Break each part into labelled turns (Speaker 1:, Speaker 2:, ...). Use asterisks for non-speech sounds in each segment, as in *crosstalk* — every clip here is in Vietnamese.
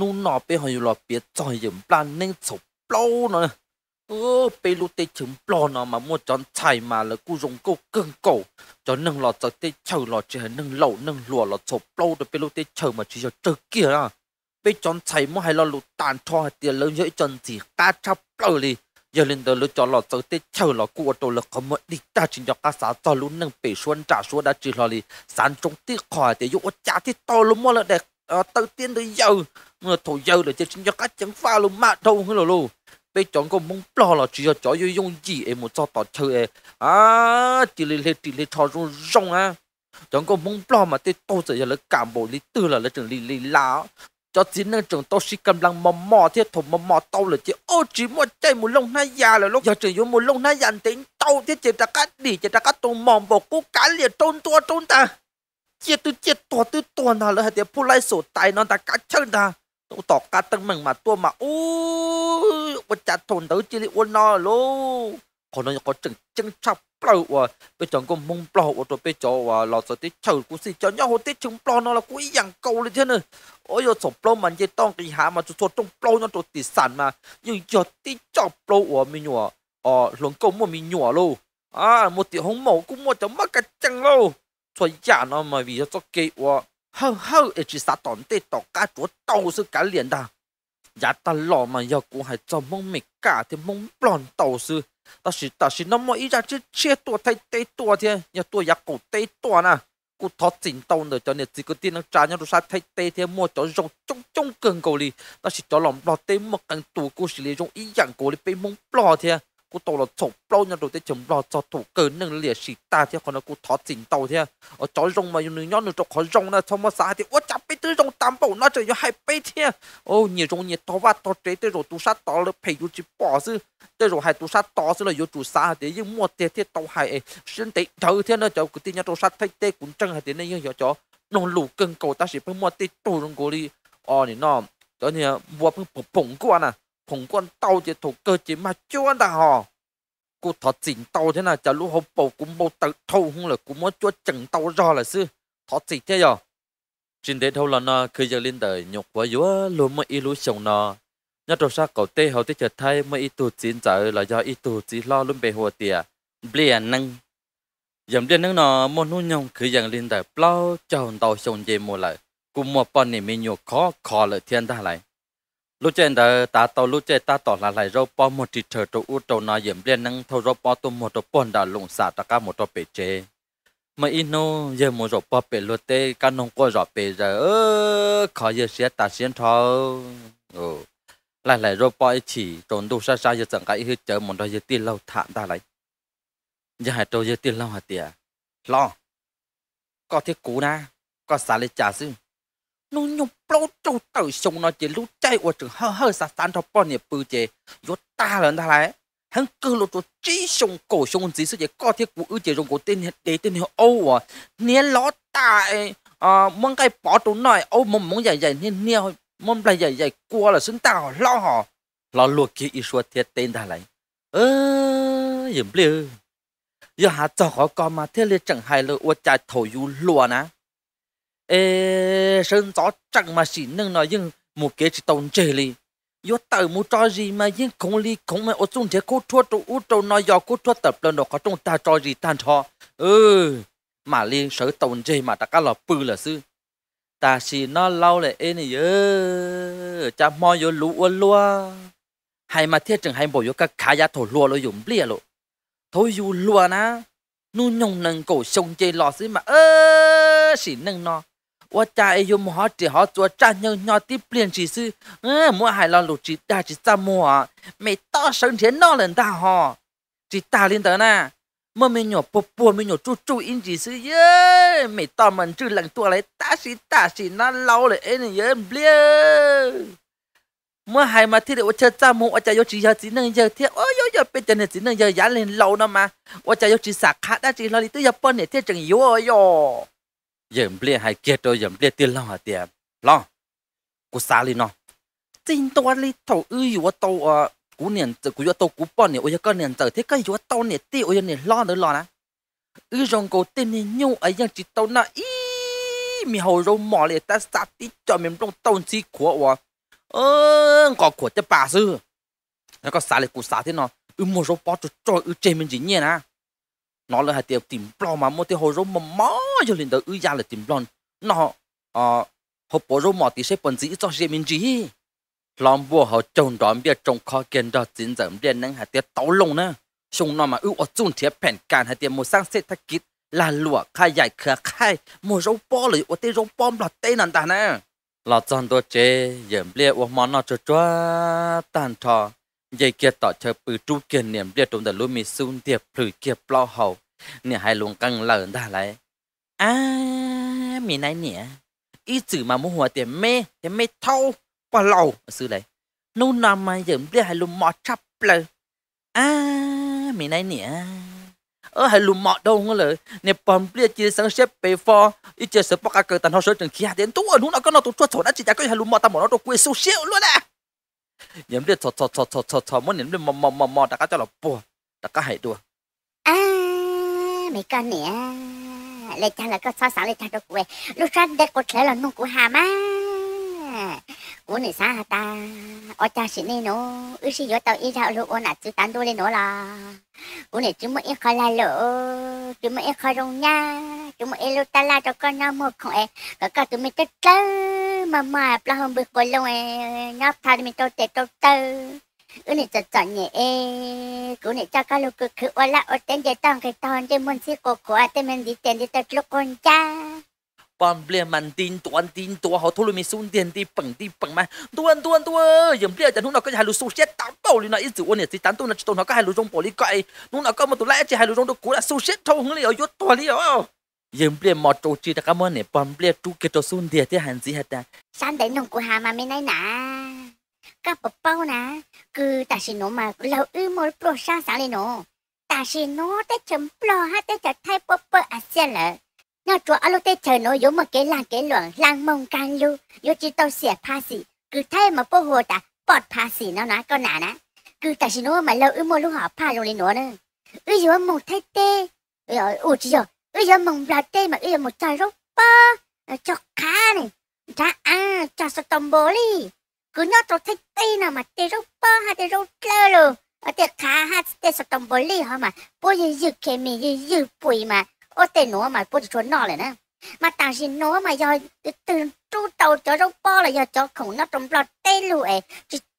Speaker 1: นู่นนอไปหอยหลอเปียจอยยืมปลานเน่งสบเปล่าเนาะเออไปลูเตถึงปลอเนาะมามัวจอนไทยมาแล้วกูรงกูเกิงเก่าจอนนึ่งหลอจอเตเฉาหลอเจอนึ่งเหล่านึ่งหลัวหลอสบเปล่าเดี๋ยวไปลูเตเฉามาชิจอเจอเกียร์อ่ะไปจอนไทยมัวให้เราลูตานทอเตียเลื่อยจอนสีตาชับเปล่าเลยยาลินเดอร์ลูจอนหลอจอเตเฉาหลอกูอัตโตละขมดิตาจินยอกาสาจอลุ้นนึ่งเปชวนจ่าชวนดาจิลอลีสารจงตีคอยเตียยุอจ่าที่โตลุมัวละเด็กเออเตอร์เตียนเดียว nó thôi dâu là chân cho cá chẳng pha luôn mà đâu hết rồi bây chọn có mông lo là chỉ là cho yêu dùng gì em một cho tỏ chơi em à chỉ lấy lấy chỉ lấy cho rong rong à chọn có mong lo mà tôi tôi sẽ là cảm bộ lý tư là là chừng lý lý lá cho chính năng chừng tôi chỉ cầm lăng mò mò thế thùng mò mò tao là chỉ ô chỉ một chạy một lông na già là lúc giờ chỉ dùng một lông na già tính tao thế chỉ ta cắt đi chỉ ta cắt tùng mòn bộ cố cá liệt trôn tua trôn ta chết tôi chết tua tôi tua nào là hạt tiền pulai sổ tài nó ta cắt chân ta tôi tỏ cá tưng mừng mà tôi mà ui bất chả thôn tới chỉ đi uốn no lô còn nó có chừng chân chọc bao và bây giờ cũng mong bao và tôi bây giờ và lọ sợ tí chờ cũng xì cho nhau hồ tí chúng bao nó là cũng yàng câu lên thế này ôi giờ sổ bao mà như tông cái hà mà tôi sổ trong bao nó tôi tí sản mà nhưng giờ tí chọc bao và mình nhỏ ờ luôn câu mà mình nhỏ luôn à một tí hồng mẫu cũng một chấm mắc cái chân luôn rồi giả nó mà vì cho kỹ và 好好一只撒当地大家族都是干练的。也得老嘛，要过还做梦没干的梦乱都是，但是但是那么一家就切多太太多的，要多也够太多呢。กูทอดสินตอนเดี๋ยวเนี่ยจีก็ตีนักจานยังรู้สักเท่เท่มัวจอจงจงจงเกินกูลีแต่สิจอหลอมปลอเต็มหมดกันตัวกูสิเลยจงอีหยังกูลีไปมงปลอเท่กูโตเราจบเปล่าเนี่ยเราได้จมรอจอถูกเกินหนึ่งเหลี่ยสีตาที่คนกูทอดสินเตาที่อ๋อจอยรงมาอยู่หนึ่งย้อนหนึ่งจอขอรงนะชมว่าสาที่ว่าจับไปตื้อรงตามเป่าน่าจะอยู่ให้ไปที่โอ้เนี่ยรงเนี่ยทว่าทอเจตื้อรงตุสัตต่อเลยเพยุจิปอซื้อตื้อรงให้ตุสัตต่อซื้อเลยอยู่ตุสาที่ยังมัวเตะที่เตาให้เอ้ฉันเตะเธอที่นั่นจะกูตีเนี่ยตุสัตไทยเตะกุนจังให้ที่นั่นยังอยู่จอลงหลูกเกินเก่าตาสิเพิ่งมัวเตะตัวรงกูลีอ๋อนี่น้องตอนนี้บัวเพิ่งปุ่งกว่าน่ะ khủng quân tàu chỉ thủ cơ chỉ mà cho anh ta họ. cô thọ chỉnh tàu thế nào chả lúc hôm bầu cũng bầu tự thâu không là cũng muốn cho chừng tàu ra là sư thọ chỉnh thế rồi trên thế thâu là nó khi giờ lên đời nhục quá dúa luôn mà y lúa sông nó nhớ đầu sa cậu tê hậu tê trở thay mà y tu chín giờ là do y tu chỉ lo luôn bề hồ tiề liền năng dầm điên năng nó môn nuôi nhông khi giờ lên đời plau cho tàu sông dây mồ lại cùng một bọn này mình nhục khó khó lợi thiên ta lại lúc trên đó ta tổ lúc trên ta tổ là lại rau po một chỉ chờ trụ u trụ nó yểm liên năng thâu rau po tu một trụ pon đã lùng xả ta cả một trụ bể chế mà ino giờ một rau po bể lụt tê cả nông qua rau bể giờ ơ khó giờ sẽ ta xiên thâu ừ lại lại rau po chỉ trốn đâu xa xa giờ chẳng cái hết chờ một đôi giờ tiền lâu thả ta lại giờ hai trâu giờ tiền lâu hả tiệt lo có thiết cú na có xả lấy trả xưng nó nhung bao châu tàu sông nó chỉ lúc chạy ở trường hơi hơi sát san cho bọn này bự chế yo ta lần ta lại hắn cơ lộ cho chỉ sông cổ sông gì sự chế có thiết của ư chế rồng của tên để tên hiệu âu à nè ló tại à ờ, mông cái bỏ tốn này âu mông mông dài dài nè nè mông lại dài dài qua là xứng tao lo họ lo luộc kia ít số thiết tên ta lại ơ yếm liu giờ hạt cho họ có mà thiết liệt chẳng hài là ua chạy thầu yu lùa nè ê sơn chẳng mà xỉ nâng nói nhưng một cái chỉ tồn chế li yo tờ mu cho gì mà nhưng không li không mà ở trong thế cô thua trụ út trâu nói do cô thua tập lần đó có trong ta cho gì tan cho ừ, mà li sở tồn chế mà ta cả lọ pư là sư ta xỉ nó lâu lại ê này cha mo yo lũ uốn hay mà thiết chừng hay bỏ yo các khá giá thổ lúa lo dùng bia lộ thôi dù lúa na nu nhung nâng cổ sông chê lọ xí mà ơ xỉ nó ว่าใจะอายุมหาจีหอตัวจานยังยอที่เปลี่ยนชีสื้อเออมัวหายเราหลุดจิตได้จิตจามัวไม่ต้อสังเทียนนอเลนตาหอจิตตาลินเตอร์น่ะเมื่อไม่หยบปปวไม่หยบจู่จู่อินจีซื้อเย้ไม่ต้อมันจื้หลังตัวอะไรตาสีตาสีนั่นเราเลยเอ็นเยอะเบี้ยเมื่อหายมาที่เด็กวเชิะจามัวว่าใจยกจียาสีนึงเยอะเที่ยวโอ้ยโยเป็นจันทร์สีนึงเยอะยันเลนเราเนาะมาว่าใจยกจีสักขได้จีลอริตุยาปนเนี่ยเที่ยวจังโยโย่ dầm bia hay kia tôi dầm bia tiền long hả tiền long cú xa li nó chính tôi li thầu ư tàu à cú niệm cú tàu cú bọn ôi cái niệm giờ thế cái yếu tàu niệm tiêu ôi niệm lo nữa lo nè ư rong cổ tên niệm nhau ấy yang chỉ tàu na ý mi hầu râu mỏ liệt ta sát tí cho mình trong tàu chi của wa ơ có của cho bà sư nó có xa li cú xa thế nó ư mua râu bỏ cho cho ư chơi mình gì nhỉ nè nó là hai tiêu tìm bò mà một tiêu hồ rô mà mó cho lên tới ư gia là tìm bò, nó à, hộp bộ rô mỏ thì sẽ bận dĩ cho riêng mình gì lòng bùa họ trồng đón bia trồng kho kiến đó chính dẫm đen nắng hai tiêu tấu lông nè chúng nó mà ưu ở chung thiệp phèn can hạt tiêu một sang sẽ thắc kít là lụa khai dài khờ khai một rô bò lưỡi ở tê rô bom là tê nàn tàn nè là chọn đồ chế dẫm bia uống món nó cho cho tàn thọ dây kia tỏ chờ bự trụ kia niềm địa trong đời lúa mì sun tiệp phử kia plo hậu nè hai luồng căng lợn ra lại à mì này nè ít chữ mà mua hoa tiền mê tiền mê thâu qua lâu sư lại nô nàm mà dầm bia hai luồng mọt chắp lờ à mì này nè ở hai lùm mọt đâu ngờ lời nè bầm bia chi sáng xếp bề pho ít chơi sập bóc cả cờ tàn hoa sớm trường kia đến tú ở lúc nào có nó tụt chuột sổ đã chỉ trả cái hai lùm mọt ta bỏ nó đồ quê sâu xíu luôn à nhắm đi thọ thọ thọ thọ thọ thọ muốn nhắm đi mò mò mò mò đã cá cho là bùa đã cá hãy đùa
Speaker 2: à mấy con nè lấy cha là có sao sao lấy cha đâu quê lúc ra đây có thể là nung của hà má của này sao ta ở cha xin nên nó ước gì vô tao ít ra luôn ôn là chữ tán đôi lên nó là của này chứ mới ít khai lại lỡ chứ mới ít khai rong nha chúng mày elu tala cho con nó một không em cả cả tụi mày tới tơ mà mà là hôm bữa qua lâu em nó thay mình tôi tệ tôi tư ư này chặt chặt nhẹ e cũng này cho các lúc cứ khử oa la ở tên dây tông cái tông trên muốn xí cổ của à, tên mình đi tiền đi tới lúc con cha
Speaker 1: bọn bia mặn tin tuan tin tua họ thôi mình xuống tiền đi bằng đi bằng mà tuan tuan tua yếm bia chẳng lúc nào có hai lũ số chết tám bầu liền nói ít rượu này thì tám tuần là tụi nó có hai lũ trong bỏ đi cậy lúc nào một tụi lẽ chỉ hai lũ trong đó cũng là số chết thôi không lấy ở chỗ ยังเปลี่ยนมอโตจีตะกะมอนเนี่ยปอมเปลี่ยนตกเกตซุนเดียที่หันสีหัดแต่
Speaker 2: ฉันได้นงกูหามาไม่ได้นะก็ปเป้านะ คือตาชิโนมาเราอื้อมอลปรช่างสาเลยโนแตาชิโนแต่ฉันปลอฮะได้จัดไทยปเปออาเซียนเลยนอกจากอารมณ์แต่เธอโนยมาเกลังเกหลวงลังมองการลูยจิตตเสียภาษีคือไทยมาปโหแต่ปลอดภาษีนะนะก็หนานะ คือตาชิโนมาเราอื้อมอลลูกหอผ้าลงเลยโนเนอะอื้อยู่ว่ามองไทยเต้เอออุจิโย bây giờ mồng là đây mà bây giờ một trò rốt bơ cho cá này ra ăn cho sơ tôm bố đi cứ nó tôi thích đi nào mà tê rốt bơ hay tê rốt lơ lù ở tê cá hay tê sơ tôm bố đi hả mà bố giờ dự kê mì giờ dự bụi mà ô tê nó mà bố cho nó lại nè mà tao gì nó mà giờ từ tru tàu cho rốt bơ là giờ cho khổng nó trong lọt tê lù ấy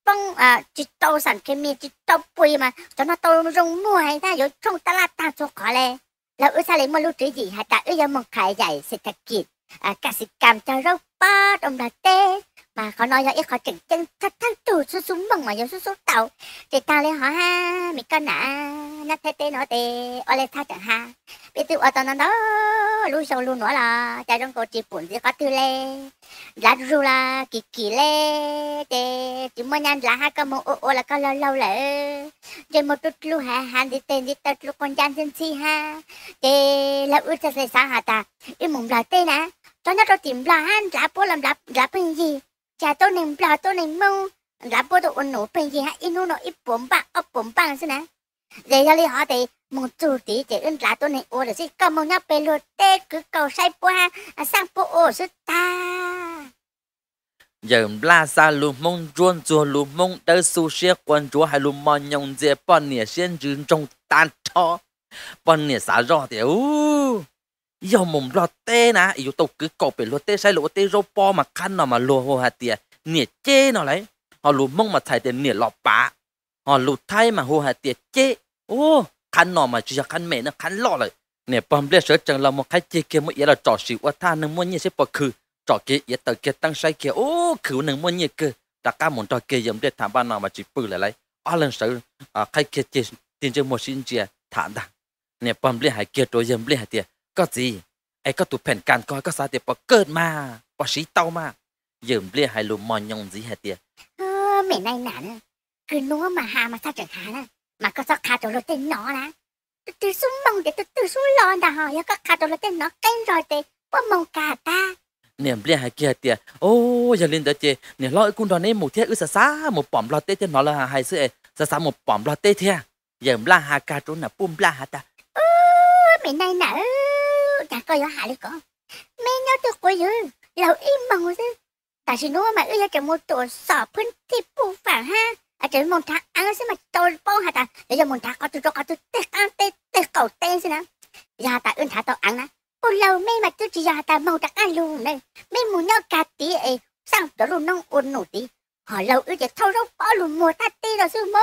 Speaker 2: bông à chỉ tàu sản cái mi chỉ tàu bụi mà cho nó tàu rung mua hay ta rồi trong ta là ta cho khó lên แล้วอุซาเลมอลูตรีจีหาตาเอ้ยมองขายใหญ่เศรษฐกิจอ่ากสิกรรมจะรบป้าดอมลาเต้มาเขาน้อยยเอ้เขาจึงจึงทัดทั้งตูดซุ้มบังมาอยู่ซุ้มเต่าเจตาเลยฮะมีก็หนา na thế tên nó tê ở lại thắt chẳng ha biết tự ở tận đó lu sầu lu nó là chạy trong cổ chỉ buồn gì có tư lê lá ru là kỳ kỳ lê thế chỉ muốn nhanh lá hai cái mồ ô là có lâu lâu lỡ rồi một chút lu hà hàn đi tên đi tật lu con chan chân chi ha thế là ướt sẽ sẽ sáng hà ta im mồm là tê nè cho nó rồi tìm là han là bố làm là là bên gì cha tôi niệm là tôi niệm mông, là bố tôi ôn nổ bên gì ha inu nó ít bấm bạc ấp bấm bạc xin nè giờ cho đi họ thì một chủ tí chỉ ưng lá tôi này ô để gì cầm một nhát bê lô tê cứ cầu say qua ha à, sang po ô sư ta giờ
Speaker 1: la sa lu mong ruôn chùa lu mong tơ su xe quan chúa hay lu mò nhông dê bọn nè xuyên rừng trong tan cho bọn nè xả rõ thì u giờ mồm lo tê nà yêu tàu cứ cầu bê lô tê say lô tê rô po mà khăn nào mà lô hồ hạt tiệt nè chê nào lấy họ lu mông mà thầy tiền nè lọ bạ họ ờ, lụt thay mà hô hà tiệt chế ô khăn nọ mà chỉ khăn mẹ nó khăn lọ lại nè bom lê sửa chẳng là một cái chế kia một ý là trò sự quá tha nâng mua như sẽ bỏ khử trò kia ý tờ kia tăng sai kia ô khử nâng mua như cơ Đặc ca muốn trò kia giống để thảm ban nào mà chỉ bự lại lấy ở lần sau à ờ, cái kia chế tiền cho một sinh chia thảm đằng nè bom lê hải kia trò giống lê hải tiệt có gì ai có tụ phèn càn coi có sao tiệt bỏ cơn mà bỏ xí tao mà giống lê hải lùm mòn nhông gì hải tiệt
Speaker 2: mẹ nay nản à. คือนู้มาหามาซาจัดหานะมันก็ซอกคาตัวรถเต้นเนาะนะตื่นสุ่มมองเดี๋ยวตื่นส่มรอนะฮะแล้วก็คาตัวรถเต้นน้อเก้นรอยเตะว่ามองกาตา
Speaker 1: เนี่ยเปลี่ยนหายเกียร์เตียโอ้ยาลินเดเจเนี่ยรอไอ้คุณตอนนี้หมูเทียอึสซาหมูปอมรอเต้เจน้อละหายเสื้อสาซาหมูปอมรอเต้เทียอย่าล่าหาคาตุนน่ะปุ่มล่าหาตาโอ้
Speaker 2: ไม่ได้นะเออแต่ก็ยังหาเลยก่อนไม่เนาะตัวกูยืนเราอิ่มมองซึแต่ฉันรู้ว่ามันเอื้อจะมุดตัวสอบพื้นที่ปูฝังฮะอาจจะมุนทักอังสิมาโตป้องหาตาดแล้วะมุนทักเอาตุกเอาตุเตะเตะเตะเก่าเตะสินะยาตาอื่นหาตัวอังนะปุ่นเราไม่มาตุจยาตาเมาตะอันลูเลยไม่มุนเอกาตีเอสร้างตัวลูน้องอุ่นหนูตีหอเราอื่นจะเท่าราป้อลูมัวตาตีเราซื้อโม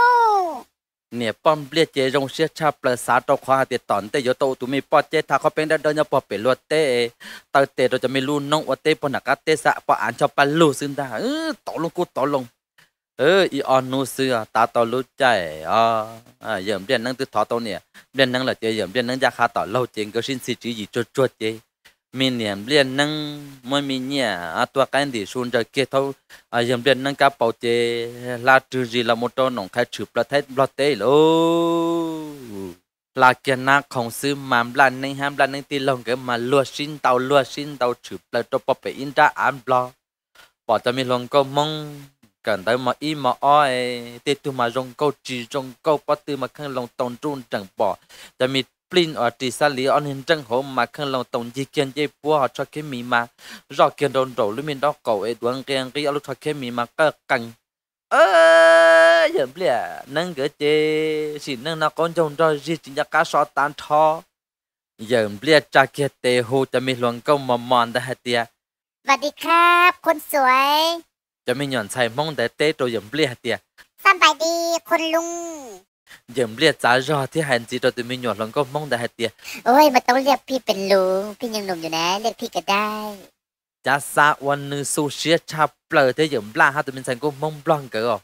Speaker 1: เนี่ยป้อมเรียเจรงเสียชาประสาตควาเต่อนเตยโตตุมีปอดเจถ้าเขาเป็นเดินยาปอดเปรัวเตเอเตเตเราจะไม่ลูน้องอวนเตปนักกาเตสะ ปออ่านชอบปลูซึ่งได้เออตกลงกูตกลงเอออีออนนูเสือตาตอรู้ใจอ่าอ่าเยี่ยมเรียนนั่งตึกทอตรงเนี่ยเรียนนั่งหละเจียเยี่ยมเรียนนั่งจะคาต่อเล่าเจงก็ชิ้นสิจีจีจวดจวดเจมีเนี่ยเรียนนั่งมันมีเนี่ยอ่าตัวกันดีชุนจะเกทอ่าเยี่ยมเรียนนั่งกับเป่าเจลาจูจีลามโตหนองแค่ฉืบประเทศประเทศโลลาเกียนาของซื้อมามลันในห้ามลันในตีลงเก็มาลวดชิ้นเตาลวดชิ้นเตาฉืบประเทศปอไปอินจ้าอันบลอปอจะมีลงก็มอง cần tới mà im mà oi tê tu mà rong câu chỉ rong câu bắt tư mà khăn lòng tông trôn chẳng bỏ tại mình plin ở chỉ xa lý on hình trăng hồ mà khăn lòng tông di kiên dây bùa họ cho cái mi mà rõ kiên đồn rổ lưu mình đó cầu ấy đoán kiên cái lúc cho cái mi mà cơ cần, ơ giờ bịa nâng cái chê xin nâng nó con trông cho gì chỉ nhắc cá so tan thò giờ bịa cha kia tê hồ tại mi lòng câu mà mòn đã hết tiệt
Speaker 2: và đi khắp con
Speaker 1: จะไม่หย่อนใช้มองแต่เต้ตัวยมเปลี่ยเตีย
Speaker 2: สบายดีคนลุง
Speaker 1: ยมเปลี่ยจ้ารอที่หันจีตัวตัวไม่หย่อนลงก็มองแต่เตีย
Speaker 2: โอ้ยมาต้องเรียกพี่เป็นลุงพี่ยังหนุ่มอยู่นะเรียกพี่ก็ได้
Speaker 1: จะซาวันนึงสูเชียชาเปลือยที่ย่ำปลาฮะตัวมินสันก็มองบล้องเกอ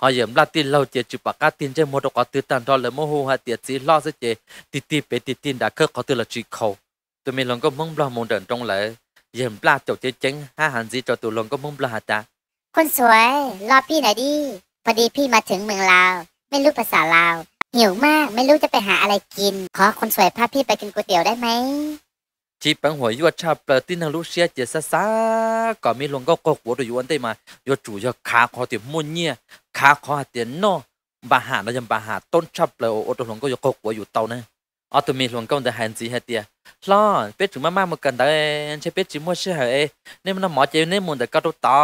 Speaker 1: หอยมลาตินเราเจจุปากาตินเจมดกอตือตันทอเลยโมโหฮะเตียจีล่อซะเจติติเปติตินดาเคอขอตือละจีเขาตัวมีลงก็มองปลามงเดินตรงเลยเย่มปลาจบเจ๊งห้าหันจีจอตัวลงก็มองปลาตา
Speaker 2: คนสวยรอพี่หน่อยดิพอดีพี่มาถึงเมืองลาวไม่รู้ภาษาลาวหิวมากไม่รู้จะไปหาอะไรกินขอคนสวยพาพี่ไปกินก๋วยเตี๋ยวได้ไหมที่
Speaker 1: ปังหัวยวดชาเปดตินังลูเชียเจสซาก็มีลงก็ก็หัวตัวยวนได้มายดจู่ยขาคอเตี๋ยมุ่นเนี่ยขาคอเตียนนอบาหาเรายังบาหาต้นชาเปลโอตัวหลงก็ยกหัวอยู่เตานะออตัวมีหลวงก็จะหันสีเฮเตียล้อเป็ดถึงมากๆเหมือนกันแต่ใช้เป็ดจิ้มว่าเชื่อเหรอเนี่ยมันหมอเจียเนี่ยมันแต่ก็ตัวต่อ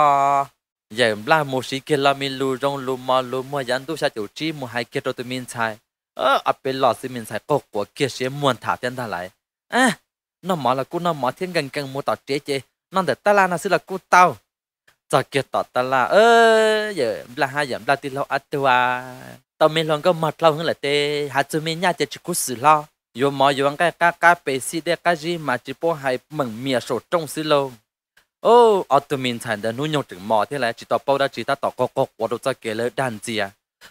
Speaker 1: giờ dạ, la một sĩ kia là mình lu rong lu mà lu mua yan tu sa chủ chi mua hai kia rồi tụi mình xài ờ à bên lọ sĩ mình xài có của kia sẽ muốn thả tiền ta lại à nó mà là cô nó mà thiên gần gần mua tọt chế chế nó để ta la nó sẽ là cô tao giờ kia tọt ta la ơ dạ, giờ la hai giờ la tin lo ăn tua tao mình luôn có mật lâu hơn là tê hạt tụi mình nhà chỉ chỉ cố xử lo yo mà yo cái cái cái bê sĩ để cái gì mà chỉ bỏ hai mừng mía sổ trong xí lâu ô ở tụi mình thành đã nuôi nhông trứng mò thế là chỉ tao bao đã chỉ ta tao có có quá đồ cho kể lỡ đàn gì à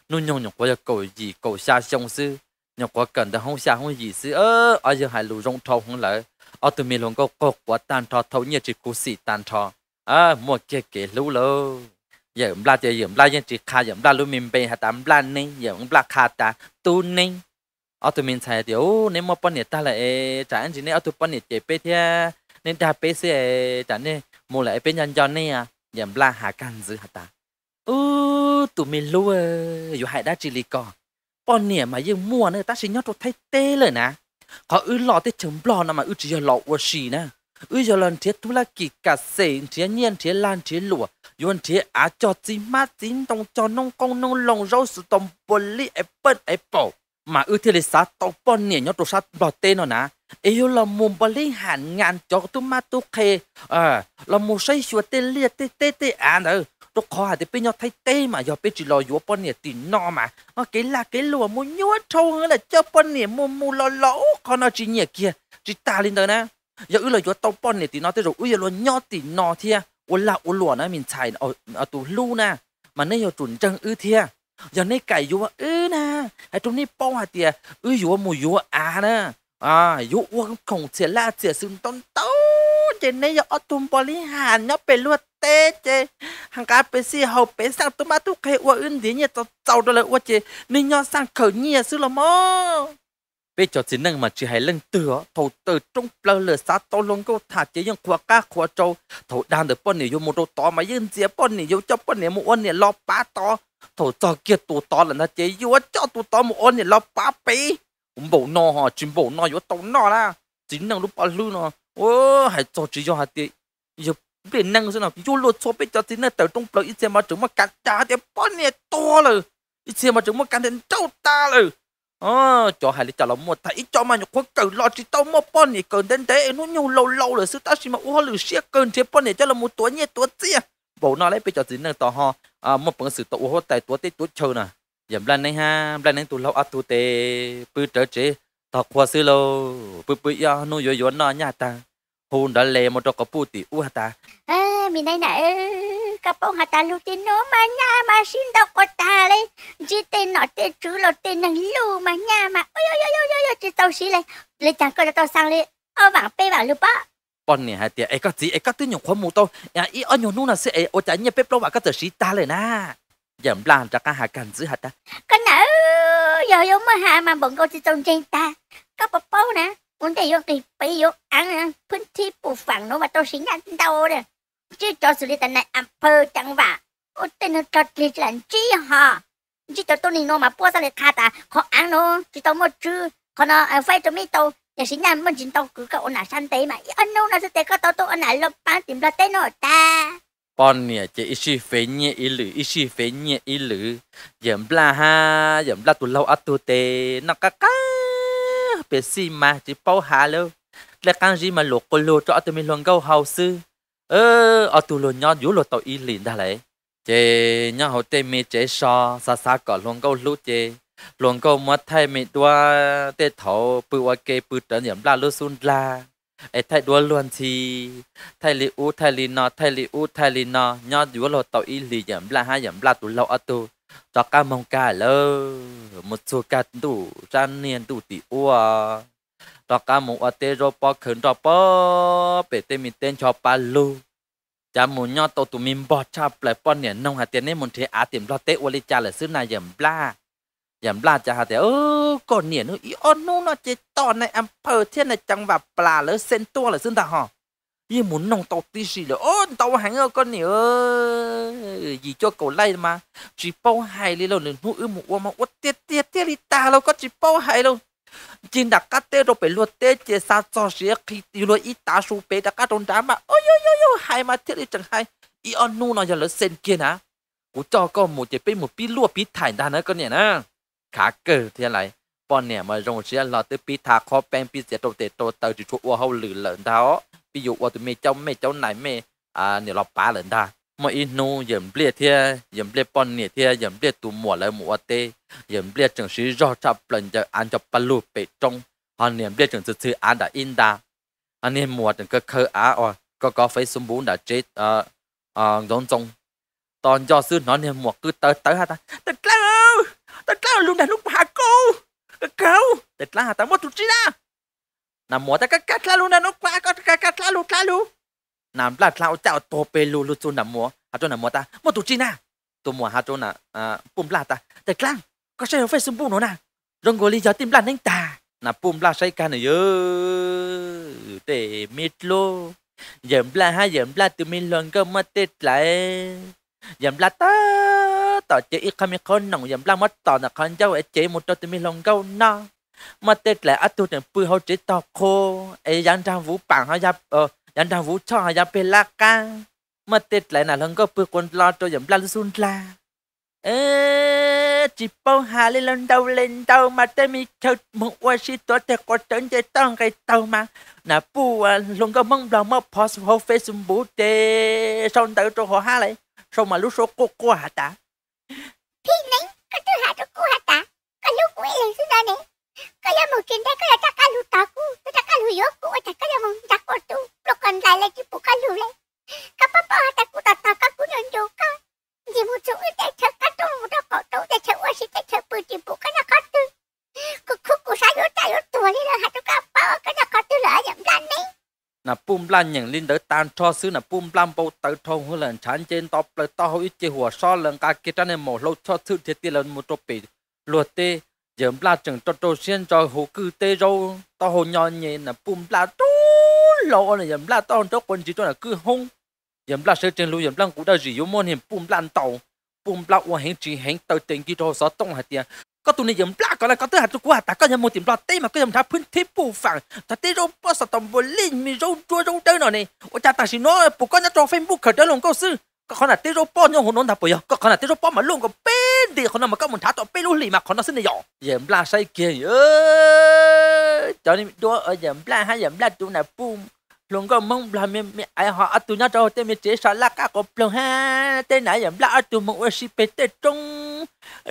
Speaker 1: nuôi nhông nhông quá giờ cầu gì cầu xa sông sư nhông quá cần đã không xa không gì sư ơ ở giờ hải lưu rong thâu không lỡ ở tụi mình luôn có có quá tan thọ thâu như chỉ cú xì tan thọ à mua kia kể lú lô giờ ông la giờ ông la giờ chỉ khá giờ ông la lú mình bê hạt tám la nè giờ ông la khá ta tu nê, ở tụi mình thì ô, nếu mà bận nhiệt ta là chả anh chỉ nên ở tụi bận nhiệt chế bê thế nên ta bê sẽ chả nên mô lại bên nhân dân này à, nhầm la hạ căn dữ hả ta ư tụi mình lúa dù hại đã chỉ lì cò bọn nè mà như mua nữa ta sẽ nhót cho thay tê lời nè có ư lọ tê chấm lọ nà mà ư chỉ giờ lọ ua xì nè ư giờ lần thiết tu la kỳ cả sể thiết nhiên thiết lan thiết lụa yuan thiết á cho tí má tí tông cho nông công nông lòng rau sự tông bồn lì ép bớt ép bầu mà ư thiết lì sát tông bọn nè nhót cho sát lọ tê nó nè เอยลมุมบริหารงานจอตุมาตุเคเออลมุใช้ชัวเตเลียเตเตเตอันเออตุกขอดีเป็นยอดไทยเตมายอดเป็นจีลอยู่ปนเนี่ยตีนอมาอ๋อเกล้าเกลัวมุนยัวทงอะไรเจ้าปนเนี่ยมุมมุลอลอคอนจีเนี่ยเกียจีตาลินเตนะยอดอุลอยู่ตปนเนี่ยตีนอเตโรอุยลอยอตีนอเทียอุลอุลัวนะมินชายเอาตุลู่นะมันเนี่ยจุนจังอือเทียยอดในไก่ยัว่าเออนะไอตรงนี้ป้องอาเตียอือยัว่มุยัวอานะ À, dụ uông khổng chế la chế xứng tôn tấu chế này yo tum poli han nó pe luat te chế hàng cá bê si hậu bê sang tu ma tu khai uo ưn đi nhé tao tao đó là uo chế nên yo sang khởi nhia à sư lo mơ bê giờ chỉ năng mà chỉ hay lên tựa thầu từ trung lơ lửa xa to luôn câu thả chế những khoa ca khoa châu thầu đang được bọn này vô một đồ to mà yên dìa bọn này vô cho bọn này một ôn này lo bá to thầu cho kia tụ to là nó chế vô cho tụ to một ôn này lo bá bì cũng bộ no ha, chính bộ no yếu tàu no la chính năng lúc bao luôn nó ô hãy cho chỉ cho hạt tiền giờ biết năng thế nào vô luật cho biết cho chính là tàu trong bờ ít xem mà chúng mà cắt trả thì bao nhiêu to rồi ít xem mà chúng mà cắt đến đâu ta rồi ờ cho hãy lấy trả lời một thấy cho mà nhục quá cờ lo chỉ tao một bao nhiêu cần đến thế nó nhiều lâu lâu rồi sư ta chỉ mà ô lử xe cần thế bao nhiêu cho là một tuổi nhẹ tuổi tia bộ nó lấy bây giờ chính năng tàu ha, à một bằng sự tàu ô tại tuổi tết tuổi chờ nè giảm lần này ha lần này tụ lâu ắt tụ tê bự trở chế tao qua xí lô bự bự ya nó yo yo nọ nhà ta hôn đã lè một trò có bự tỷ u ta
Speaker 2: à mình đây này, cặp ông hà ta lưu tin nô mà nhà mà xin đâu có ta đấy chỉ tên nó tên chú là tên năng lưu mà nhà mà ôi ôi ôi ôi ôi chỉ tao xí lên lên chẳng có tao sang lên ở vàng pe vàng lưu bác
Speaker 1: bọn nè hai tiệt ấy có gì ấy có thứ nhộng khoa mù tao à ý ở nhộng nu là sẽ ấy ở chả nhập bếp đâu mà có tờ xí ta lên na dẫm làm cho cả hai cần dưới hả ta
Speaker 2: cái nở giờ giống mà hạ mà bọn cô chỉ trông trên ta có bọc bó nè muốn thấy vô kỳ bây vô ăn phun thi bù phẳng nó mà tôi xính ăn đâu nè chứ cho xử lý tận này ăn phơ chẳng vả ô tên nó trật lì là chi hả chứ cho tôi nhìn nó mà bó ra lại khá ta khó ăn nó chứ à, tôi mua chứ còn nó phải cho mấy tôi nhà xính ăn mình chính tôi cứ cậu nào săn tế mà ăn đâu nó sẽ tế có tôi tôi ăn lại lộp bán tìm ra tế nó ta
Speaker 1: bọn nè chỉ ít chi phê nhẹ ít lử ít chi phê nhẹ ít lử giảm bla ha giảm bla tụ lâu ắt tụ tê nó cá cá bê xí mà chỉ bao hà lâu là cái gì mà lột con lột cho tụi mình luôn câu hậu sư ơ ở tụ lột nhau dũ lột tàu ít lìn đã lấy chế nhau hậu tê mi chế so xa xa cỏ luôn câu lú chế luôn câu mất thay mi đua tê thấu bự ok bự trở giảm bla lú sun la ai thay đua luôn thì thay li u thay li nó thay li u thay li nó nhớ đua lo tàu y li giảm là hai giảm là tụ lâu ở tụ cho cá mong cả lơ một số cá tụ ran niên tụ tỷ u à cho cá mong ở tê rồi bỏ khẩn cho bỏ bể tê mình tên cho ba lu cha muốn nhớ tàu tụ bỏ chắp lại bỏ niên nông hạt tiền nên muốn thế á tiệm lo tê u là xứ này giảm là อย่างลาชฮะแต่เออก่อนเนี่ยนู้อีออนนู้นเจตอนในอำเภอเที่ยในจังหวัดปลาหรือเซนตัวหรือซึ่งตาหอยี่หมุนนองตกตีสีเลยโอ้ตัวหางเออก่อนเนี่ยเออยี่จ้วกูไล่มาจีเป้าไฮเลยเราหนึ่งหู้อือมว่ามาวัดเตี้ยเตี้ยเตี้ยลิตาเราก็จีเป้าไฮเราจินดักกัตเตเราไปลวดเตเจซาจอเสียคีอยู่เลยอีตาสูเปดักกัตโดนดามาโอ้ยโยโยไฮมาเที่ยจังไฮอีออนนู้นเราอย่าเหลือเซนเกียนะกูจ้าก็หมดจะไปหมดปีลวดปีถ่ายดานะก็เนี่ยนะ khá cử thế lại bọn nè mà rồng sẽ là tới pi thà khó bèn pi sẽ đầu tệ đầu tàu chỉ chuột hậu lử lợn đó ví dụ vào tụi mẹ cháu mẹ cháu này mẹ à nè lọc bá lợn ta mà ít nu yểm bia thế yểm bia bọn nè thế yểm bia tụ mùa lại mùa tê yểm bia chẳng sĩ do chập lần giờ ăn cho palu bể trong họ nè bia chẳng sự sự ăn đã in đa anh em mùa chẳng cơ khơ á có có phải sum bún đã chết ờ ờ giống giống toàn do sư nó nè mùa cứ tới tới hả ta thật lâu luôn lúc Taklah lu dah lupa aku. Kau, taklah hatamu tu cina. Namun tak kakak lalu dan aku kakak kakak lalu lalu. Nam la lao chao to pe lu lu tu nam mo. chỗ nam mo ta mo na, cina. Tu mo chỗ na à, bùm la ta. Taklah, có sẽ phải sung bùn na. Rong goli giờ tim lan anh ta. Na pum la sai can yo. Te mít lo. Yem la ha yem la tu min lon go mất tết lại. Yem la ta. ต่อเจอีคามิคนหนองยำล่างมัดต่อนะคันเจ้าเอเจมุดตัวมีลงเก้าหน้ามาเต็ดแหละอัตุเนี่ยปืนเขาเจต่อโคไอยันทางวูปังเขายับเออยันทางวูช่องเขายับเป็นลากามาเต็ดแหละน่ะลงก็ปืนคนรอตัวยำล่างซุนลาเออจิปองหาเลยลงเดาเล่นเดามาเต็มีเขามึงว่าชิตัวแต่ก็จนจะต้องไกเตามาน่ะปูอ่ะลงก็มึงเรามาพอสเขาเฟซบุ๊กเจชนเตาตัวหัวห้าเลย sao mà lúc số cô cô hả ta
Speaker 2: ne. Kaya mo kinda kaya takalu taku, takalu yoku, takalu mo takotu, lokan lala ki pokalu le. Kapapa taku tataka kunyon joka. Jimu chu ite chaka to muda koto de chewa si te chepu jipu kana katu. Kuku kusayo tayo tuali la hatu kapa kana katu la yam dan ne.
Speaker 1: na pum lan nhận linh đỡ tan cho xứ na pum lan bầu tự thôn hư chán trên top lời to ít chế hùa so lần ca kia trên mồ lâu cho xứ thiệt tiền lần một trộp bị luật tê giờ la chừng cho trâu xiên cho hồ cứ tê râu to hồ nhỏ nhẹ là bùm la trú lộ là giờ la to cho quân chỉ cho là cứ hung giờ la sơ trên lưu giờ la cũng đã gì yếu môn hiểm bùm là tàu bùm la uống hẹn chỉ hẹn tàu tiền kia cho gió tông hạt tiền có tu này giờ la có là có thứ hạt của hạt ta có giờ một tiệm lo tê mà có giờ tháp phun thế bù phẳng ta tê râu bao sao tông vô linh mi râu chua râu tơ nào này ôi cha ta xin nói bù con nhà trò facebook khởi đó lòng câu sư ก็ขนาดที่เราป้อนยังหุ่นนนทับไปก็ขนาดที่เราป้อนมาลุ่งก็เป็นดีขนาดมันก็มันท้าต่อเป็นลุ่งหลีมาขนาดสิ่งเดียวเยี่ยมปลาใส่เกยเออตอนนี้ตัวเยี่ยมปลาให้เยี่ยมปลาตัวไหนปุ้มลงก็มึงปลาเมียไอหาตัวนั้นเราเต็มเจสาลักก็ปลงฮะเต็มไหนเยี่ยมปลาตัวมึงเอชิเปเตจง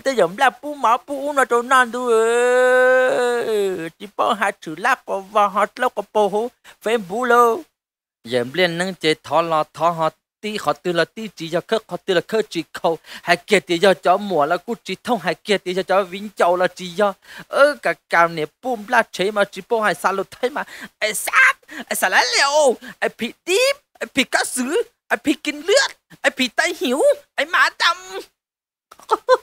Speaker 1: เต็มเยี่ยมปลาปุ้มมาปุ้มนะตัวนั้นดูเออที่ป้อนหาถือลักก็ว่าหาแล้วก็โป้เฟมบูโลเยี่ยมเล่นนั่งเจทอลอทอหอ ti họ từ là ti chỉ cho khớp họ từ là khớp chỉ khâu hay kia thì cho chó mùa là cú chỉ thông hay kia thì cho chó vĩnh châu là chỉ cho ơ cả cam này bùm la chế mà chỉ bùm hay sao lột thấy mà ai sát ai sao lại liều ai bị tím ai bị cá sứ ai bị kinh lướt ai bị tay hiểu ai má tâm *laughs*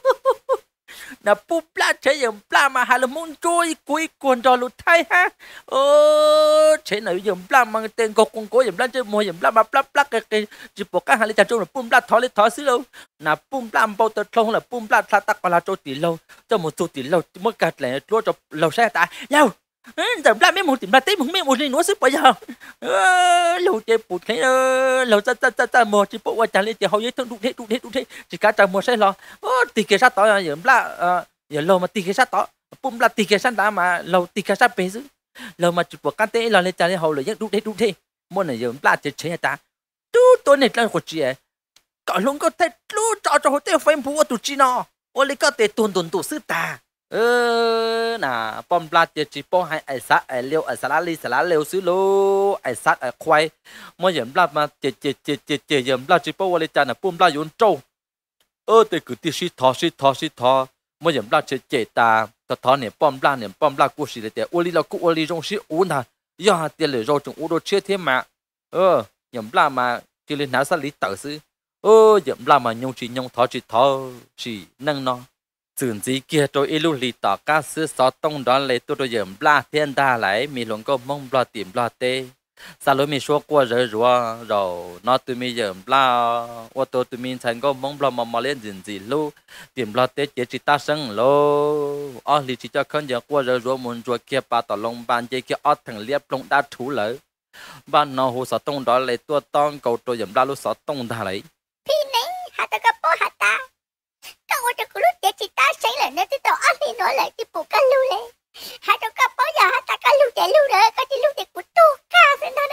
Speaker 1: na pu pla chế yếm pla mà hà là muốn trôi cuối cuốn cho lụt thay ha ô chế này yếm pla mà tên có con cố yếm pla chế mua yếm pla mà pla pla cái cái chỉ bộ cái hà là chặt trâu là pu pla thò lên thò xí lâu na pu pla bao tơ trâu là pu pla tha tắc còn là trâu tỷ lâu cho một tu tỷ lâu mất cả lẻ trâu cho lâu xe ta nhau Ừ, giảm lại mấy một tỉnh bà tết mấy một lên nó sức bây giờ ừ, Lâu chế bụt thế ờ, Lâu ta ta ta ta mò chỉ bộ qua chả lên Chỉ hầu như thương đụng thế đụng thế đụng thế Chỉ cả trời mò xe lò Tì kê sát tỏ Giảm là ờ, Giảm lâu mà tì kê sát tỏ Bụng là tì kê sát đã mà Lâu tì kê sát bế dữ Lâu mà chụp bộ cán tế Lâu lên chả lên hầu lời nhắc đụng thế đụng thế Mô này giảm là chế chế nhà ta Chú tôi này là của chị ấy Cả lúc có thể Lúc cho cho hồ tế phải ơ nà bom pla chia chỉ po ai sát ai liêu ai sát li sát lá liêu lô ai sát ai khoai mỗi giờ pla mà chia chia chia chia chia giờ pla chỉ po vào li chăn nà yun trâu ơ tôi cứ tiếc xí thò xí thò xí thò mỗi giờ pla chỉ chỉ ta thò nè bom pla nè bom pla cú xí để ô li là cú ô li trong xí uốn thà do tiền lệ rồi chúng ô đồ chết thế mà ơ giờ pla mà chỉ lên nã li tờ xứ ơ giờ pla mà nhông chỉ nhông thò chỉ thò chỉ nâng nó chừng gì kia tôi ilu lì tỏ cá sư xó tông đó lấy tôi tôi dầm bla thiên đa lại mi luận có mông bla tìm bla tê sao lối mi số qua rồi rồi rồi nó tôi mi dầm bla ô tô tôi mi thành có mông bla mà mà lên chừng gì lu tìm bla tê chỉ chỉ ta sưng lô ở lì chỉ cho khăn giờ qua rồi rồi muốn rồi kia ba tỏ lông bàn chơi kia ở thằng liệp lông đã thú lỡ ban nó hồ xó tông đó lấy tôi tông cầu tôi dầm bla lu xó tông đa lấy thì nấy hả ta gặp
Speaker 2: bố hả ta kulit cerita saya lah nanti tau ahli no lah tipu kalu le. Hatu ka po ya hata kalu te lu de ka ti lu te ku tu ka se na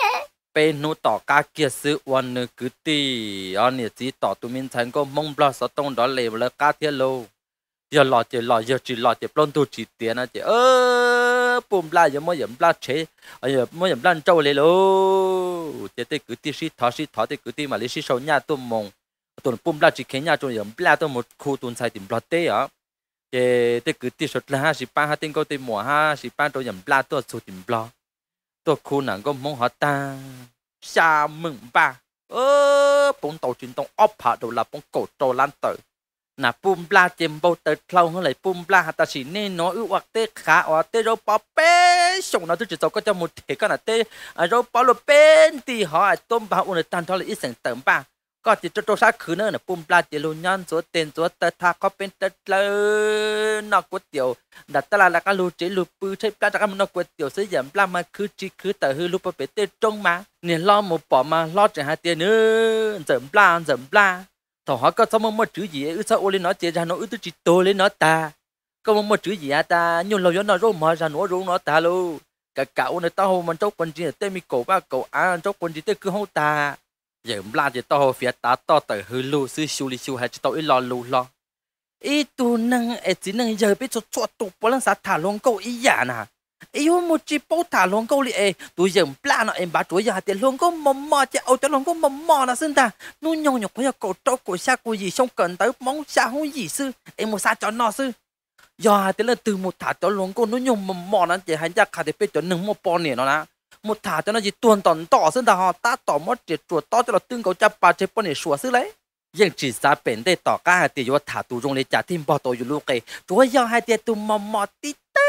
Speaker 1: Pe nu tỏ ca kia sự wan nơ cứ ti on ni ti tỏ tu min thành có mong bla tông đó le bla ca thiên lô. Giờ lọ chỉ lọ giờ chỉ lọ chỉ plon tu chỉ tiền á chỉ ơ bùm bla giờ mới giờ bla chế ờ, giờ mới giờ bla trâu le lô. Chỉ te cứ ti si thọ si thọ te cứ mà lấy si sâu nhà tu mong. ตนปุ่มลาจิเขนยาจงอย่างปลาตัวมดคูตุนใส่ติมปลาเตะเจตกืติสุดละห้าสิบป้าห้าติงก็ติหมัวห้าสิบป้าตัวอย่างปลาตัวสุดติมปลาตัวคูหนังก็มองหัตาชาหมืองป้าเออปุ่มโตจึนต้องอ้อผาดูลาปุ่มโกโตลันเตอร์น่ะปุ่มปลาเจมโบเตอร์เคลาเฮลัยปุ่มปลาฮัตชินเน่หน้อยอวักเตขาอวัอเตโรปอเป้ส่งน่ะตัวจิตเจาก็จะหมดเหตุก็น่ะเตอ่ะโรปอเป็นตีหอไต้มบ้าอุ่นตันทอลอีเสียงเติมป้าก็จิตโตซาคือเนอะปุ่มปลาจิลุยันสัวเต็นสัวตะทาก็เป็นตะเลยนอกก๋วยเตี๋ยวดัดตลาดละก็ลูจิลูปือใช้ปลาจากมันนอกก๋วยเตี๋ยวซื้อหยำปลามาคือจิคือแต่ฮือลูปเป็ดเตจงมาเนี่ยล่อหมูปอมาล่อจะหาเตียเนื้อเสริมปลาเสริมปลาถอก็สมมติชื่อ gì ư sao ô lên nó chế ra nó ư tu chỉ tô lên nó ta có một một chữ gì à ta nhưng lâu nó rồi mà ra nó rồi nó ta luôn cả cậu này tao hôm mình chốt quân chỉ tên mi cổ ba cậu à chốt quân chỉ tên cứ hô ta giờ la chỉ tao phải ta tao tới hư lu sư siêu li siêu hay chỉ tao ít lo lu lo ý tu nâng ấy chỉ nâng giờ biết cho cho tụ bỏ lên sát thả luôn câu ý giả nà ý hôm một chỉ bỏ thả luôn câu li ấy tu giờ la nó em bắt chuối giờ tiền luôn câu mầm mò chứ ao cho luôn câu mầm mò là xin ta nu nhong nhọc bây giờ cổ trâu cổ xa cổ gì xong cần tới mong xa hú gì sư em một xa cho nó sư giờ tiền là từ một thả cho luôn câu nu nhong mầm mò nó chỉ hành ra khả thể biết cho nâng một bò nè nó là một thả cho nó gì tuần tòn tỏ sơn ta họ ta tỏ mất triệt chuột to cho nó tương cầu cha bà chế bọn này sủa xứ lấy nhưng chỉ ra bền để tỏ cả hai tiêu thả tù rong lấy trả thêm bao tổ dù lúc ấy chúa giao hai tiêu tù mò mò tí tê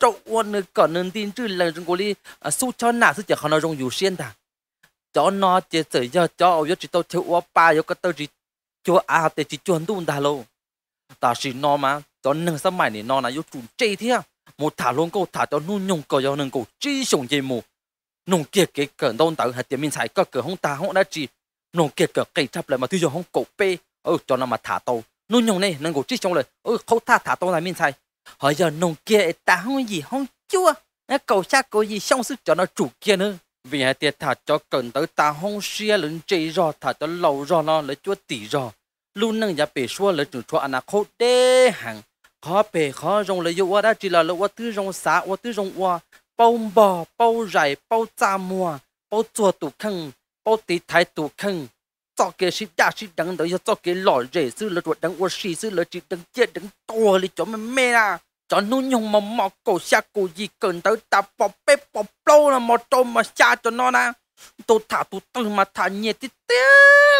Speaker 1: trộn quân nữa còn nên tin chứ lần trong cô đi su cho nà sự chả khó nó rong dù xiên ta cho nó chế sử do cho ông chỉ tao chịu ô ba yo cái tao chỉ chúa à để chỉ chuẩn tuôn ta lâu ta xin nó mà cho nâng sắp mày này nó là yo chủ chơi thế à một thả luôn câu thả cho nu nhung cờ cho nâng câu chi sùng gì mù nông kia cái cờ đông tạo hay tiền mình xài có cửa không ta không đã chỉ nông kia cờ cây chắp lại mà tuy giờ không cổ pê ở ừ, cho nó mà thả tàu nu nhung này nâng câu chi sùng lại ở ừ, không ta thả tàu này mình xài hỏi giờ nông kia ta không gì không chua cầu xa cầu gì xong sức cho nó chủ kia nữa vì hai tiệt thả cho cần tới ta không xia lớn chơi rò thả cho lâu rò nó lấy chúa tỷ rò luôn nâng giá bể xua lấy trường cho anh khô đê hàng khó bể khó rong lấy yêu đã chỉ là lâu tư rong xã ô tư rong ô bao bò bao rải bao cha mua bao chùa tủ khăn bao tí thái tủ khăn cho cái ship đã ship đăng đó cho cái lọ rể sư là chuột đăng ô xì sư là chỉ đăng chết đăng to lấy cho mày mê à cho nó nhung mà mò cổ xa cổ gì cần tới ta bỏ bê bỏ lâu là mò trâu mà xa cho nó na tôi thả tôi tư mà thả nhẹ tí tí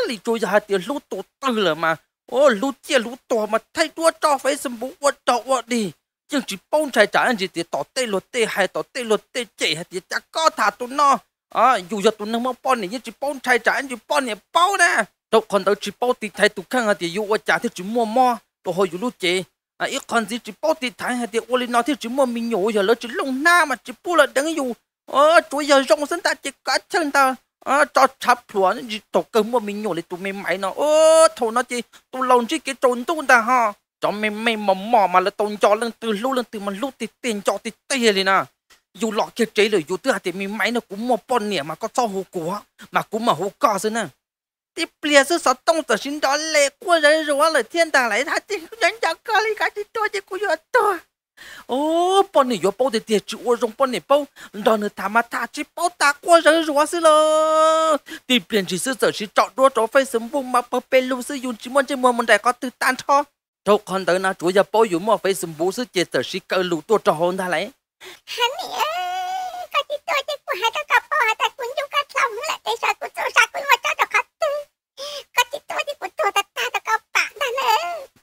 Speaker 1: lì chui ra hai tiếng lúc tôi tư là mà ô lú chia lú to mà thay đua cho phải xem bố quá to đi nhưng chỉ bông trái trái gì thì tỏ tê luật tê hay tỏ tê luật tê chạy hay thì chắc có thả nó à dù giờ tụi mà bông này nhưng chỉ bông trái chỉ bông này bao nè đâu còn đâu chỉ bông thì thay tụi khăn thì dù quá trả thì chỉ mua mua tụi hồi dù lú chạy à ờ, ít còn chỉ bông thì thay hay thì ô lên nó thì chỉ mua mình nhổ giờ lỡ na mà chỉ bu là đứng dù ờ chuối giờ rong sân ta chỉ cá chân ta à, cho chắp lúa gì tổ cơ mua mình nhổ lấy tụi mình máy nó ô thầu nó chỉ tụi lòng chỉ cái trốn tụi ta ha cho mình mình mò mò mà là tụi cho lần từ lúc lần từ mà lúc thì tiền cho thì tiền liền à dù lọ kia chế rồi dù thứ thì mình máy nó cũng mua bọn nè mà có cho hồ của mà cũng mà hồ cò rồi nè thì bìa sự sợ tông sợ xin đó lệ của rồi rồi là thiên đàng lại thật thì 人家咖喱咖喱多的苦要多。ô bọn này vô bao thì tiền chịu rong bọn này bao đó thà mà thà chỉ bao ta qua rồi rồi xí lơ thì biển chỉ sư sở chỉ chọn đua chó phải sớm vùng mà bao bê lưu sư dùng chỉ muốn chơi mua muốn đại có từ tan cho đâu còn tới nó chúa giờ bao dùng mà phải sớm bố sư chế sở chỉ cờ lũ tua trò hồn ta lấy
Speaker 2: hắn ơi cái gì tôi chỉ của ta cặp bao hai ta cũng cắt lòng lại cái sao cũng sao cũng mà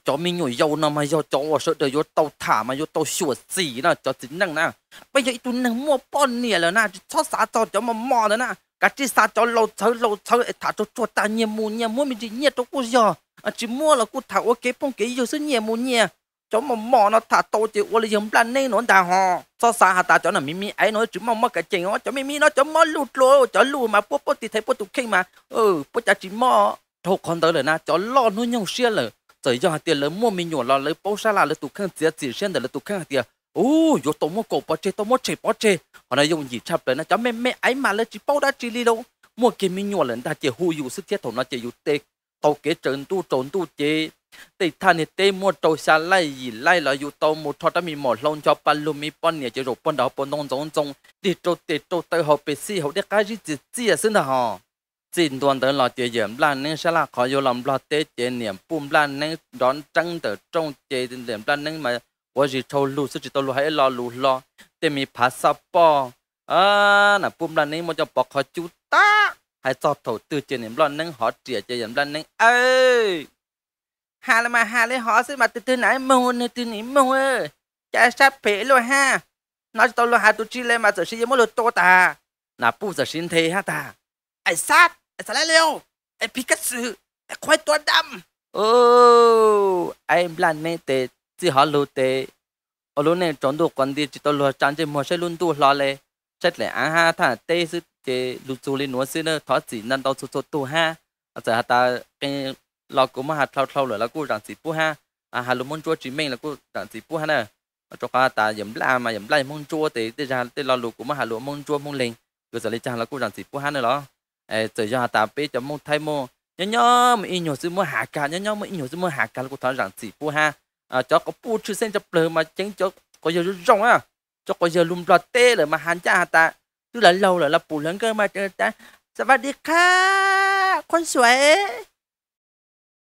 Speaker 1: จอมีหนุ่ยยาวนามายาวจอว่าเสดยศเตาถ่ามายาวเตาชวดสีนะจอสินนั่งนะ ไปยัยตุนนั่งมั่วป้อนเนี่ยแล้วน่ะชอบสาจอจอมมอนน่ะกัดจีสาจอเราเธอเราเธอไอถ้าจอจอตาเนี่ยมูเนี่ยมัวมีจีเนี่ยตัวกูยออะจีมั่วแล้วกูถ้าโอเคป้องเกยอยู่ซึเนี่ยมูเนี่ยจอมมอนน่ะถ้าโตจีโอเลยยังปลันในนนท์ตาห่อชอบสาหาตาจอหน่ะมีมีไอ้หน่อยจีมั่วมากวกะเจงอ๋อจอมีมีเนาะจอมั่วหลุดโลจอหลุดมาปุ๊บปุ๊บติดไทยปุ๊บตุกเข่งมาเออปุ๊บจะจีมั่วทุกคนเตอร์เลยนะจอหลอนู้งเชื่อเลย tới giờ tiền lấy mua mình nhỏ là lấy bao xa là lấy tụ khăn tiền chỉ riêng để lấy tụ khăn tiền ô yo tổ mua cổ bao chế tổ mua chế bao chế họ nói dùng gì chập lên nó chấm mẹ mẹ ấy mà lấy chỉ bao đã chỉ đi đâu mua cái mình nhỏ lên ta chỉ hù dụ sức thổ nó chỉ dụ tê tàu kế trần tu trốn tu chế tây than thì mua trâu xa lai gì lai là dụ tàu một thọ đã mình mỏ lông cho ba lô mi bón nhẹ chỉ rồi bón đó bón nông giống giống đi trâu tê trâu tây họ bị si họ để cái gì chỉ chỉ là xin chín tuần tới là chế giảm là nên sẽ là khó vô lòng là tế chế niệm bùm là nên đón trăng tới trong chế niệm là nên mà 我是抽路，是指到路还老路咯，对面爬沙包啊，那不然你莫叫包靠住打，还早头对接你们能好接接人们能哎，哈了嘛哈了好是嘛，对对哪梦呢对你梦哎，加啥赔了哈，那就到路还都起来嘛，就是也没路多打，那不是身体哈打，哎啥？Xả lại Leo Em Pikachu Em khoai tuần đâm Oh, Em là mẹ tệ Chỉ hả lưu tệ Ở lúc này trốn đồ quần đi Chỉ tao lùa chán chơi mùa xe luôn tù lo lệ Chất lệ á ha thả tê sư Chế lù chú lên nua sư nơ Thó chỉ năn tao chú chú tù ha Giờ hả ta Cái lo cũng mà hạt thao thao lửa là cô rằng chỉ ha à hà lúc muốn chúa chỉ mình là cô rằng chỉ ha nè cho cả ta yếm la mà yếm la mong chúa thì thì ra thì lo lúc cũng mà hà mong muốn chúa muốn linh rồi giờ lấy cha là cô rằng chỉ bố ha nữa đó ấy giờ ta bé cho muốn thay mua nhớ nhớ mà in nhiều sự mua hạ cả nhớ nhớ mà in nhiều sự mua hạ cả của thằng rằng chỉ phu ha à cho có phu chưa xem cho bờ mà chẳng cho có giờ rong á cho có giờ lùm lo tê rồi mà hàn cha ta cứ là lâu rồi là bu lớn cơ mà chơi ta สวัสดีค่ะคนสวย